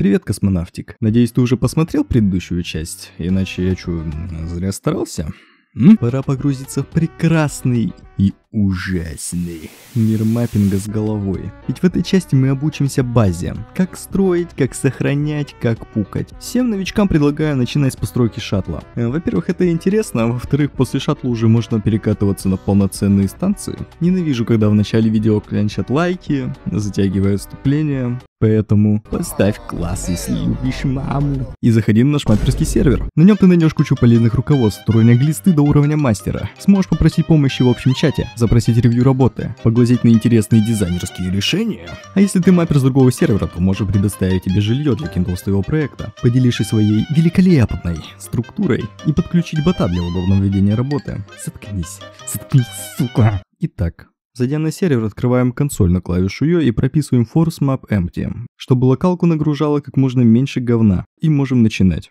Привет, космонавтик. Надеюсь, ты уже посмотрел предыдущую часть, иначе я чё, зря старался? М? Пора погрузиться в прекрасный и ужасный мир маппинга с головой. Ведь в этой части мы обучимся базе. Как строить, как сохранять, как пукать. Всем новичкам предлагаю начинать с постройки шаттла. Э, во-первых, это интересно, а во-вторых, после шаттла уже можно перекатываться на полноценные станции. Ненавижу, когда в начале видео клянчат лайки, затягивая вступление. Поэтому поставь класс, если любишь маму. И заходи на наш мапперский сервер. На нем ты найдешь кучу полезных руководств, уровня глисты до уровня мастера. Сможешь попросить помощи в общем чате чате, запросить ревью работы, поглазеть на интересные дизайнерские решения. А если ты маппер с другого сервера, то можем предоставить тебе жилье для Kindle твоего проекта, поделившись своей великолепной структурой и подключить бота для удобного ведения работы. Заткнись, заткнись, сука. Итак, Зайдя на сервер, открываем консоль на клавишу ее и прописываем force map empty, чтобы локалку нагружало как можно меньше говна, и можем начинать.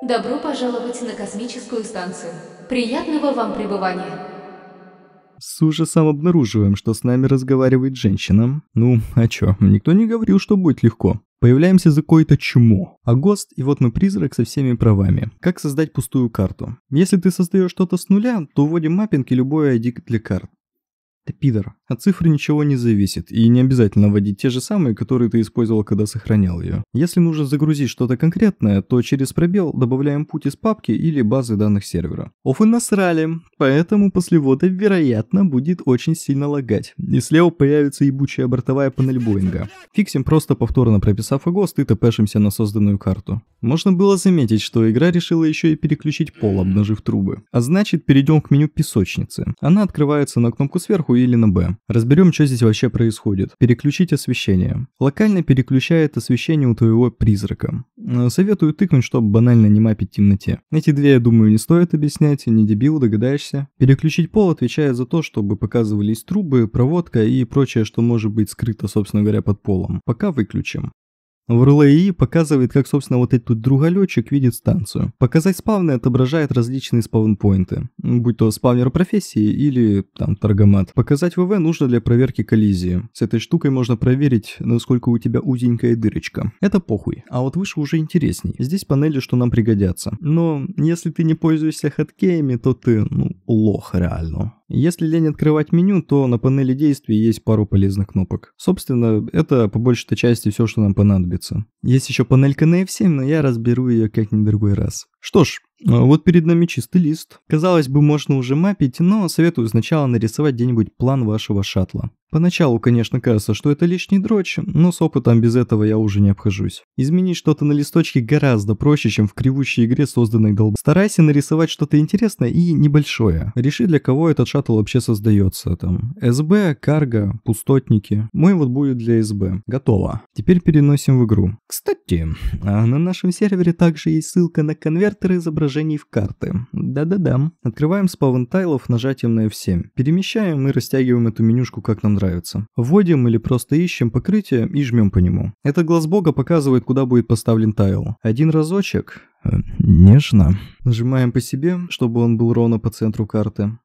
Добро пожаловать на космическую станцию. Приятного вам пребывания. С ужасом обнаруживаем, что с нами разговаривает женщина. Ну, а чё, никто не говорил, что будет легко. Появляемся за какое-то чмо. А ГОСТ, и вот мы призрак со всеми правами. Как создать пустую карту? Если ты создаешь что-то с нуля, то вводим маппинг и любой ID для карт. Ты пидор. От а цифры ничего не зависит, и не обязательно вводить те же самые, которые ты использовал, когда сохранял ее. Если нужно загрузить что-то конкретное, то через пробел добавляем путь из папки или базы данных сервера. Офы насрали, поэтому после ввода, вероятно, будет очень сильно лагать. И слева появится ебучая бортовая панель Боинга. Фиксим просто повторно прописав и ГОСТ и тпшимся на созданную карту. Можно было заметить, что игра решила еще и переключить пол, обнажив трубы. А значит, перейдем к меню песочницы. Она открывается на кнопку сверху или на B разберем, что здесь вообще происходит. Переключить освещение. Локально переключает освещение у твоего призрака. Э, советую тыкнуть, чтобы банально не мапить в темноте. Эти две, я думаю, не стоит объяснять, не дебил, догадаешься. Переключить пол отвечает за то, чтобы показывались трубы, проводка и прочее, что может быть скрыто, собственно говоря, под полом. Пока выключим. В РЛАИ показывает, как, собственно, вот этот друголетчик видит станцию. Показать спавны отображает различные спаунпоинты, будь то спавнер профессии или, там, торгомат. Показать ВВ нужно для проверки коллизии. С этой штукой можно проверить, насколько у тебя узенькая дырочка. Это похуй, а вот выше уже интересней. Здесь панели, что нам пригодятся. Но если ты не пользуешься хаткеями, то ты, ну, лох реально. Если лень открывать меню, то на панели действий есть пару полезных кнопок. Собственно, это по большей части все, что нам понадобится. Есть еще панелька на F7, но я разберу ее как-нибудь другой раз. Что ж, а вот перед нами чистый лист. Казалось бы, можно уже мапить, но советую сначала нарисовать где-нибудь план вашего шаттла. Поначалу, конечно, кажется, что это лишний дрочь, но с опытом без этого я уже не обхожусь. Изменить что-то на листочке гораздо проще, чем в кривущей игре, созданной долб. Старайся нарисовать что-то интересное и небольшое. Реши, для кого этот шаттл вообще создается. Там СБ, карго, пустотники. Мой вот будет для СБ. Готово. Теперь переносим в игру. Кстати, а на нашем сервере также есть ссылка на конвертеры изображений в карты. Да-да-да. Открываем спавн тайлов нажатием на F7. Перемещаем и растягиваем эту менюшку как нам нравится. Вводим или просто ищем покрытие и жмем по нему. Это глаз бога показывает, куда будет поставлен тайл. Один разочек. Э, нежно. Нажимаем по себе, чтобы он был ровно по центру карты.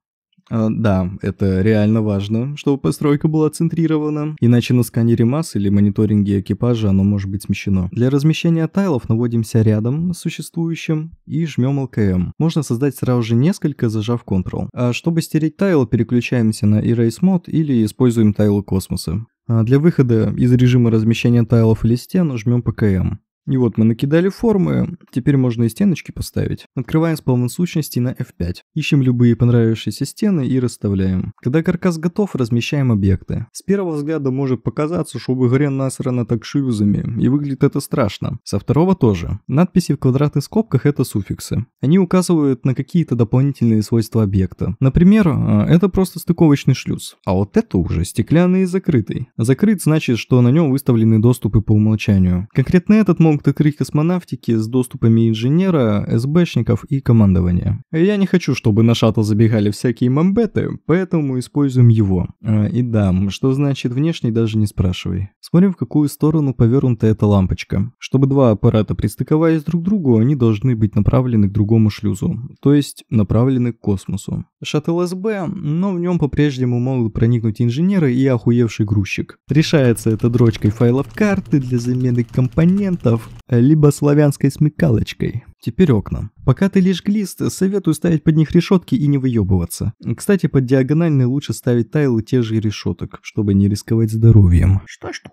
А, да, это реально важно, чтобы постройка была центрирована, иначе на сканере масс или мониторинге экипажа оно может быть смещено. Для размещения тайлов наводимся рядом с существующим и жмем LKM. Можно создать сразу же несколько, зажав Ctrl. А чтобы стереть тайл, переключаемся на Erase Mode или используем тайлы космоса. А для выхода из режима размещения тайлов или стен жмем ПКМ. И вот мы накидали формы, теперь можно и стеночки поставить. Открываем спалман сущности на F5. Ищем любые понравившиеся стены и расставляем. Когда каркас готов, размещаем объекты. С первого взгляда может показаться, что в игре насрано так шьюзами, и выглядит это страшно. Со второго тоже. Надписи в квадратных скобках это суффиксы. Они указывают на какие-то дополнительные свойства объекта. Например, э, это просто стыковочный шлюз. А вот это уже стеклянный и закрытый. Закрыт значит, что на нем выставлены доступы по умолчанию. Конкретно этот мог пункты 3 космонавтики с доступами инженера, СБшников и командования. Я не хочу, чтобы на шаттл забегали всякие мамбеты, поэтому используем его. А, и да, что значит внешний, даже не спрашивай. Смотрим, в какую сторону повернута эта лампочка. Чтобы два аппарата пристыковались друг к другу, они должны быть направлены к другому шлюзу, то есть направлены к космосу. Шаттл СБ, но в нем по-прежнему могут проникнуть инженеры и охуевший грузчик. Решается это дрочкой файлов карты для замены компонентов, либо славянской смекалочкой. Теперь окна. Пока ты лишь глист, советую ставить под них решетки и не выебываться. Кстати, под диагональные лучше ставить тайлы тех же решеток, чтобы не рисковать здоровьем. Что-что?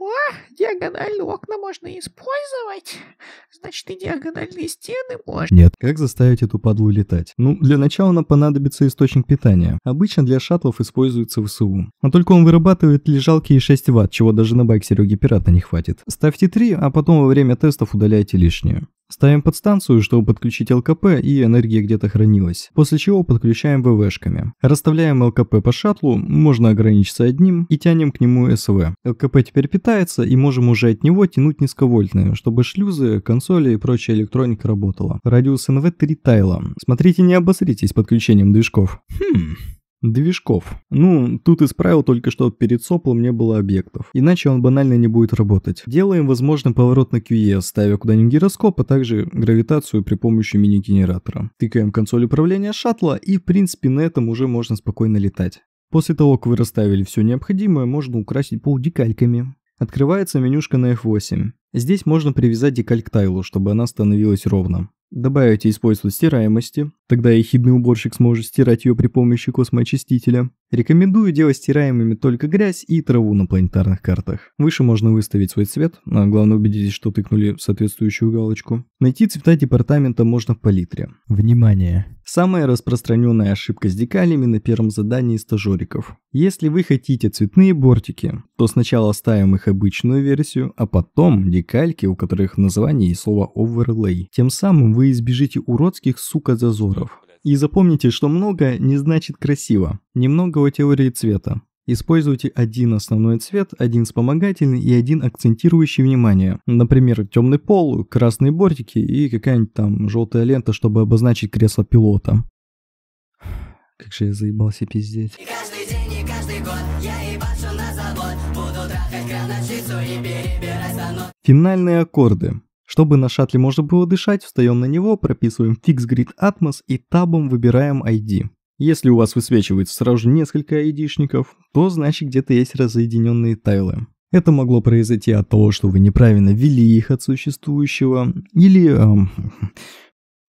Диагональные окна можно использовать? Значит, и диагональные стены можно? Нет. Как заставить эту падлу летать? Ну, для начала нам понадобится источник питания. Обычно для шаттлов используется ВСУ. Но а только он вырабатывает лишь жалкие 6 ватт, чего даже на байк Сереги Пирата не хватит. Ставьте 3, а потом во время тестов удаляйте лишнее. Ставим подстанцию, чтобы подключить ЛКП и энергия где-то хранилась, после чего подключаем ВВшками. Расставляем ЛКП по шаттлу, можно ограничиться одним, и тянем к нему СВ. ЛКП теперь питается, и можем уже от него тянуть низковольтные, чтобы шлюзы, консоли и прочая электроника работала. Радиус НВ 3 тайла. Смотрите, не обосритесь подключением движков. Хм... Движков. Ну, тут из правил только что перед соплом не было объектов. Иначе он банально не будет работать. Делаем возможный поворот на QE, ставя куда-нибудь гироскоп, а также гравитацию при помощи мини-генератора. Тыкаем консоль управления шаттла и в принципе на этом уже можно спокойно летать. После того, как вы расставили все необходимое, можно украсить пол декальками. Открывается менюшка на F8. Здесь можно привязать декаль к тайлу, чтобы она становилась ровно. Добавите и свойство стираемости, тогда ехидный уборщик сможет стирать ее при помощи космоочистителя. Рекомендую делать стираемыми только грязь и траву на планетарных картах. Выше можно выставить свой цвет, а главное убедитесь, что тыкнули в соответствующую галочку. Найти цвета департамента можно в палитре. Внимание! Самая распространенная ошибка с декалями на первом задании стажериков. Если вы хотите цветные бортики, то сначала ставим их обычную версию, а потом декальки, у которых название и слово overlay. Тем самым вы избежите уродских, сука, зазоров. И запомните, что много не значит красиво. Немного о теории цвета. Используйте один основной цвет, один вспомогательный и один акцентирующий внимание. Например, темный пол, красные бортики и какая-нибудь там желтая лента, чтобы обозначить кресло пилота. Как же я заебался пиздеть. Финальные аккорды. Чтобы на шаттле можно было дышать, встаем на него, прописываем Fix Grid Atmos и табом выбираем ID. Если у вас высвечивается сразу несколько айдишников, то значит где-то есть разъединенные тайлы. Это могло произойти от того, что вы неправильно ввели их от существующего, или эм,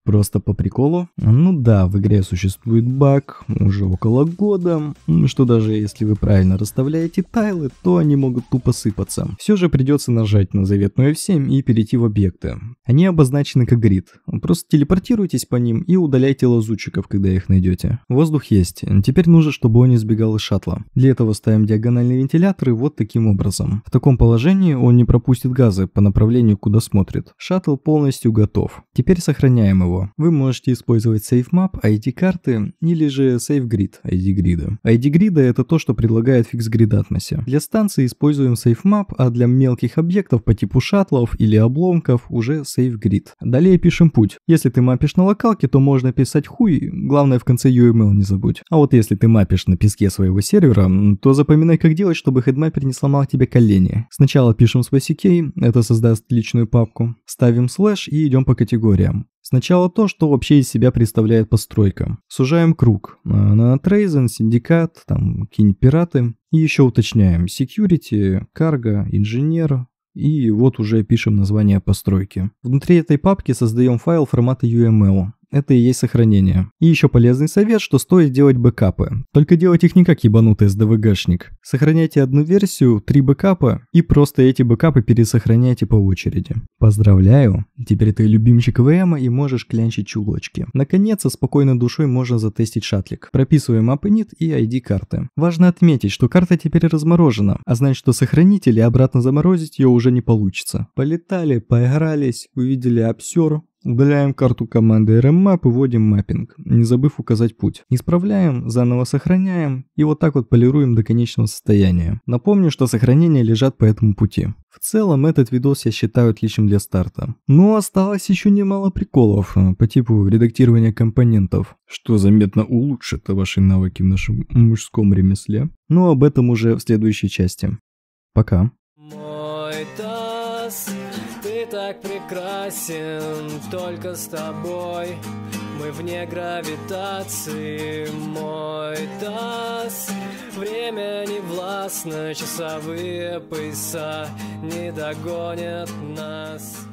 Просто по приколу. Ну да, в игре существует баг уже около года, что даже если вы правильно расставляете тайлы, то они могут тупо сыпаться. Все же придется нажать на заветную F7 и перейти в объекты. Они обозначены как грид. Просто телепортируйтесь по ним и удаляйте лазутчиков, когда их найдете. Воздух есть. Теперь нужно, чтобы он избегал из шаттла. Для этого ставим диагональные вентиляторы вот таким образом. В таком положении он не пропустит газы по направлению, куда смотрит. Шаттл полностью готов. Теперь сохраняем его него. Вы можете использовать SafeMap ID-карты или же SafeGrid ID-грида. ID-грида это то, что предлагает FixGrid Atmos. Для станции используем SafeMap, а для мелких объектов по типу шаттлов или обломков уже SafeGrid. Далее пишем путь. Если ты мапишь на локалке, то можно писать хуй, главное в конце UML не забудь. А вот если ты мапишь на песке своего сервера, то запоминай, как делать, чтобы хедмаппер не сломал тебе колени. Сначала пишем свой SPCK, это создаст личную папку. Ставим слэш и идем по категориям. Сначала то, что вообще из себя представляет постройка. Сужаем круг. А, на Трейзен, синдикат, там какие пираты. И еще уточняем security, карго, инженер, и вот уже пишем название постройки. Внутри этой папки создаем файл формата UML это и есть сохранение. И еще полезный совет, что стоит делать бэкапы. Только делать их не как ебанутый SDVGшник. Сохраняйте одну версию, три бэкапа, и просто эти бэкапы пересохраняйте по очереди. Поздравляю, теперь ты любимчик ВМа эм, и можешь клянчить чулочки. Наконец, со спокойной душой можно затестить шатлик. Прописываем AppInit и ID карты. Важно отметить, что карта теперь разморожена, а значит, что сохранить или обратно заморозить ее уже не получится. Полетали, поигрались, увидели обсер, Удаляем карту команды RMMAP и вводим маппинг, не забыв указать путь. Исправляем, заново сохраняем и вот так вот полируем до конечного состояния. Напомню, что сохранения лежат по этому пути. В целом этот видос я считаю отличным для старта. Но осталось еще немало приколов э, по типу редактирования компонентов, что заметно улучшит ваши навыки в нашем мужском ремесле. Но ну, об этом уже в следующей части. Пока. Мой ты так прекрасен только с тобой Мы вне гравитации, мой таз Время не властно, часовые пояса Не догонят нас